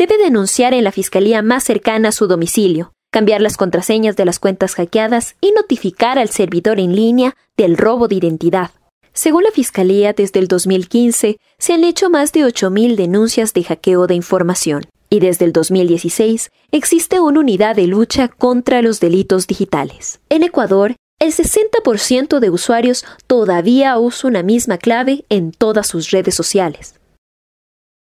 Debe denunciar en la fiscalía más cercana a su domicilio, cambiar las contraseñas de las cuentas hackeadas y notificar al servidor en línea del robo de identidad. Según la Fiscalía, desde el 2015 se han hecho más de 8.000 denuncias de hackeo de información y desde el 2016 existe una unidad de lucha contra los delitos digitales. En Ecuador, el 60% de usuarios todavía usa una misma clave en todas sus redes sociales.